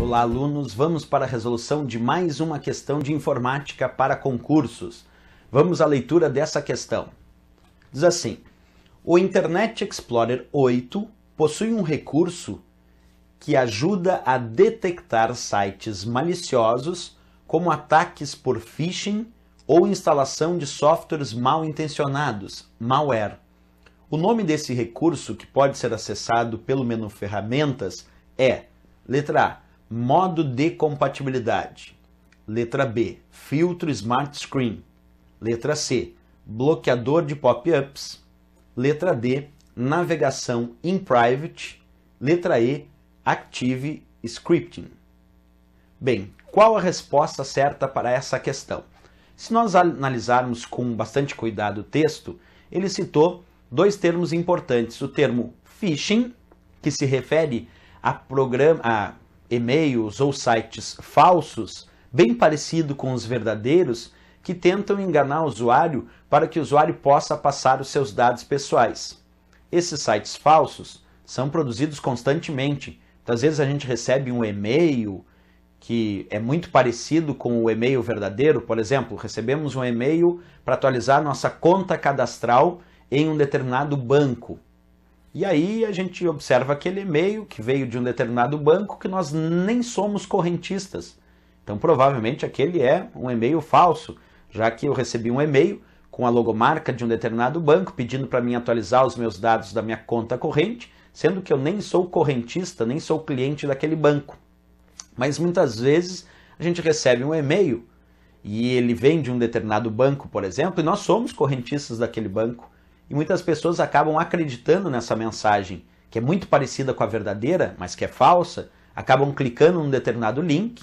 Olá, alunos! Vamos para a resolução de mais uma questão de informática para concursos. Vamos à leitura dessa questão. Diz assim: O Internet Explorer 8 possui um recurso que ajuda a detectar sites maliciosos, como ataques por phishing ou instalação de softwares mal intencionados, malware. O nome desse recurso, que pode ser acessado pelo menu Ferramentas, é, letra A, modo de compatibilidade. Letra B, filtro Smart Screen. Letra C, bloqueador de pop-ups. Letra D, navegação in private. Letra E, active scripting. Bem, qual a resposta certa para essa questão? Se nós analisarmos com bastante cuidado o texto, ele citou dois termos importantes: o termo phishing, que se refere a, programa, a e-mails ou sites falsos, bem parecido com os verdadeiros, que tentam enganar o usuário para que o usuário possa passar os seus dados pessoais. Esses sites falsos são produzidos constantemente. Então, às vezes a gente recebe um e-mail que é muito parecido com o e-mail verdadeiro, por exemplo, recebemos um e-mail para atualizar nossa conta cadastral em um determinado banco. E aí a gente observa aquele e-mail que veio de um determinado banco que nós nem somos correntistas. Então provavelmente aquele é um e-mail falso, já que eu recebi um e-mail com a logomarca de um determinado banco pedindo para mim atualizar os meus dados da minha conta corrente, sendo que eu nem sou correntista, nem sou cliente daquele banco. Mas muitas vezes a gente recebe um e-mail e ele vem de um determinado banco, por exemplo, e nós somos correntistas daquele banco. E muitas pessoas acabam acreditando nessa mensagem, que é muito parecida com a verdadeira, mas que é falsa, acabam clicando num determinado link,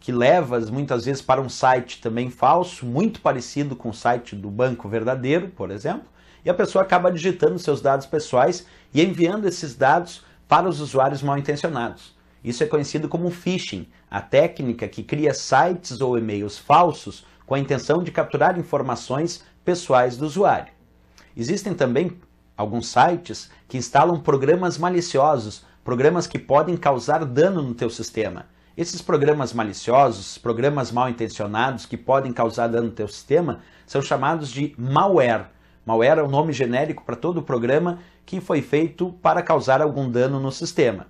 que leva muitas vezes para um site também falso, muito parecido com o site do banco verdadeiro, por exemplo, e a pessoa acaba digitando seus dados pessoais e enviando esses dados para os usuários mal intencionados. Isso é conhecido como phishing, a técnica que cria sites ou e-mails falsos com a intenção de capturar informações pessoais do usuário. Existem também alguns sites que instalam programas maliciosos, programas que podem causar dano no teu sistema. Esses programas maliciosos, programas mal intencionados que podem causar dano no teu sistema, são chamados de malware. Malware é o um nome genérico para todo programa que foi feito para causar algum dano no sistema.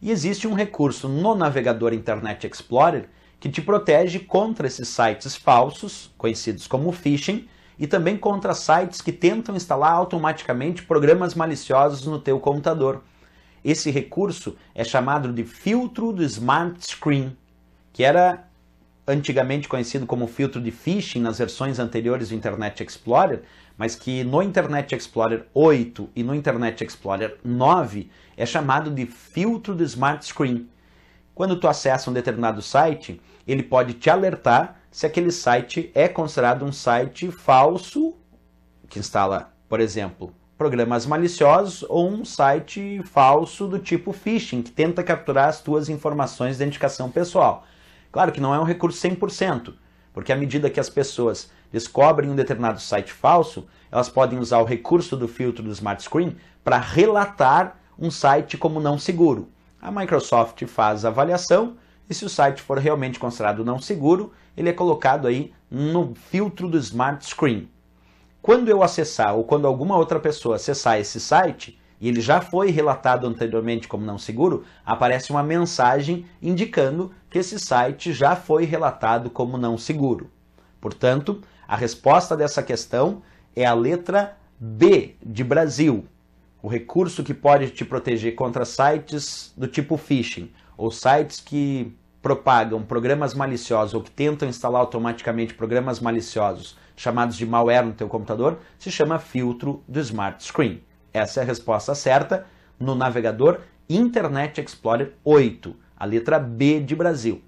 E existe um recurso no navegador Internet Explorer que te protege contra esses sites falsos, conhecidos como phishing, e também contra sites que tentam instalar automaticamente programas maliciosos no teu computador. Esse recurso é chamado de filtro do Smart Screen, que era antigamente conhecido como filtro de phishing nas versões anteriores do Internet Explorer, mas que no Internet Explorer 8 e no Internet Explorer 9 é chamado de filtro do Smart Screen. Quando tu acessa um determinado site, ele pode te alertar se aquele site é considerado um site falso, que instala, por exemplo, programas maliciosos ou um site falso do tipo phishing, que tenta capturar as tuas informações de identificação pessoal. Claro que não é um recurso 100%, porque à medida que as pessoas descobrem um determinado site falso, elas podem usar o recurso do filtro do smart screen para relatar um site como não seguro. A Microsoft faz a avaliação e se o site for realmente considerado não seguro, ele é colocado aí no filtro do Smart Screen. Quando eu acessar ou quando alguma outra pessoa acessar esse site, e ele já foi relatado anteriormente como não seguro, aparece uma mensagem indicando que esse site já foi relatado como não seguro. Portanto, a resposta dessa questão é a letra B de Brasil, o recurso que pode te proteger contra sites do tipo phishing ou sites que propagam programas maliciosos ou que tentam instalar automaticamente programas maliciosos chamados de malware no teu computador, se chama filtro do Smart Screen. Essa é a resposta certa no navegador Internet Explorer 8, a letra B de Brasil.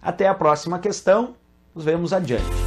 Até a próxima questão, nos vemos adiante.